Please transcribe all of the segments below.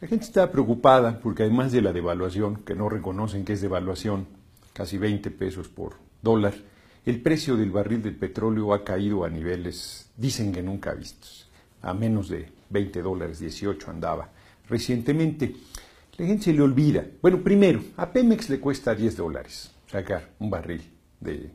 La gente está preocupada porque además de la devaluación, que no reconocen que es devaluación, casi 20 pesos por dólar, el precio del barril del petróleo ha caído a niveles, dicen que nunca vistos, a menos de 20 dólares, 18 andaba recientemente. La gente se le olvida. Bueno, primero, a Pemex le cuesta 10 dólares sacar un barril de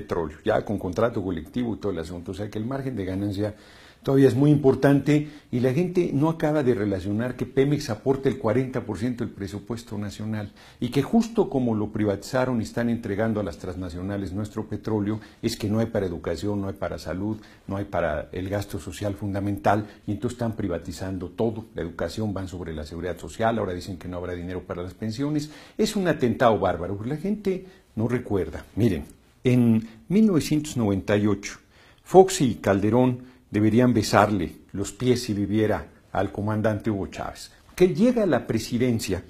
petróleo, ya con contrato colectivo y todo el asunto. O sea que el margen de ganancia todavía es muy importante y la gente no acaba de relacionar que Pemex aporte el 40% del presupuesto nacional y que justo como lo privatizaron y están entregando a las transnacionales nuestro petróleo, es que no hay para educación, no hay para salud, no hay para el gasto social fundamental y entonces están privatizando todo. La educación van sobre la seguridad social, ahora dicen que no habrá dinero para las pensiones. Es un atentado bárbaro, la gente no recuerda. Miren, en 1998, Fox y Calderón deberían besarle los pies si viviera al comandante Hugo Chávez, que llega a la presidencia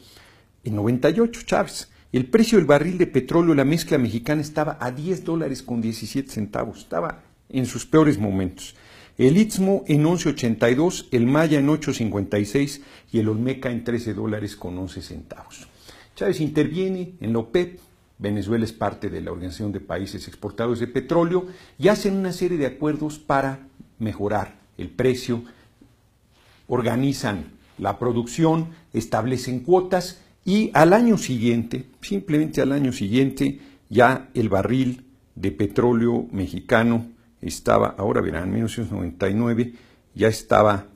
en 98, Chávez. El precio del barril de petróleo, la mezcla mexicana estaba a 10 dólares con 17 centavos, estaba en sus peores momentos. El Istmo en 11.82, el Maya en 8.56 y el Olmeca en 13 dólares con 11 centavos. Chávez interviene en la OPEP, Venezuela es parte de la Organización de Países Exportadores de Petróleo y hacen una serie de acuerdos para mejorar el precio, organizan la producción, establecen cuotas y al año siguiente, simplemente al año siguiente, ya el barril de petróleo mexicano estaba, ahora verán, en 1999 ya estaba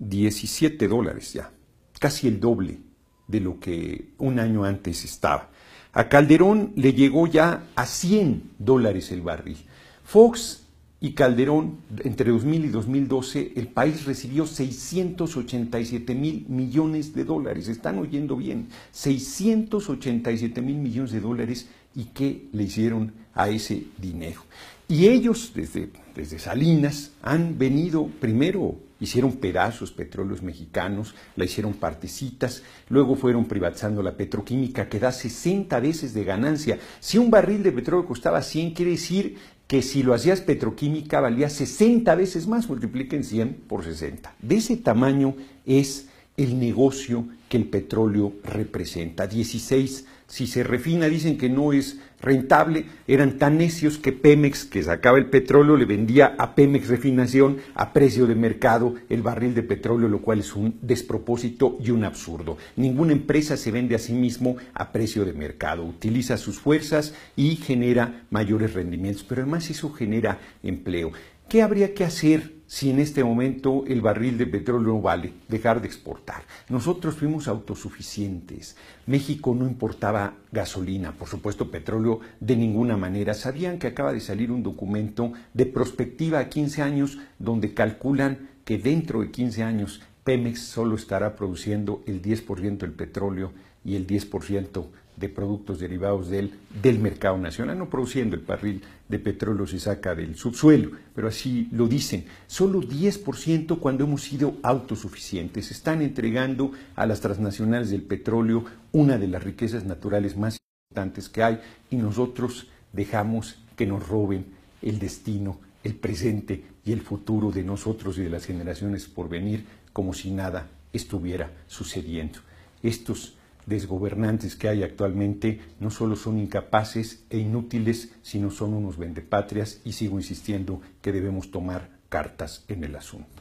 17 dólares ya, casi el doble de lo que un año antes estaba. A Calderón le llegó ya a 100 dólares el barril. Fox y Calderón, entre 2000 y 2012, el país recibió 687 mil millones de dólares. Están oyendo bien, 687 mil millones de dólares y qué le hicieron a ese dinero. Y ellos, desde, desde Salinas, han venido primero Hicieron pedazos petróleos mexicanos, la hicieron partecitas, luego fueron privatizando la petroquímica que da 60 veces de ganancia. Si un barril de petróleo costaba 100, quiere decir que si lo hacías petroquímica valía 60 veces más, multipliquen 100 por 60. De ese tamaño es el negocio que el petróleo representa. 16, si se refina, dicen que no es rentable, eran tan necios que Pemex, que sacaba el petróleo, le vendía a Pemex Refinación a precio de mercado el barril de petróleo, lo cual es un despropósito y un absurdo. Ninguna empresa se vende a sí mismo a precio de mercado, utiliza sus fuerzas y genera mayores rendimientos, pero además eso genera empleo. ¿Qué habría que hacer si en este momento el barril de petróleo no vale, dejar de exportar. Nosotros fuimos autosuficientes. México no importaba gasolina, por supuesto petróleo de ninguna manera. Sabían que acaba de salir un documento de prospectiva a 15 años donde calculan que dentro de 15 años Pemex solo estará produciendo el 10% del petróleo y el 10% de productos derivados del, del mercado nacional, no produciendo el barril de petróleo se saca del subsuelo, pero así lo dicen. Solo 10% cuando hemos sido autosuficientes. Están entregando a las transnacionales del petróleo una de las riquezas naturales más importantes que hay y nosotros dejamos que nos roben el destino, el presente y el futuro de nosotros y de las generaciones por venir como si nada estuviera sucediendo. Estos desgobernantes que hay actualmente no solo son incapaces e inútiles, sino son unos vendepatrias y sigo insistiendo que debemos tomar cartas en el asunto.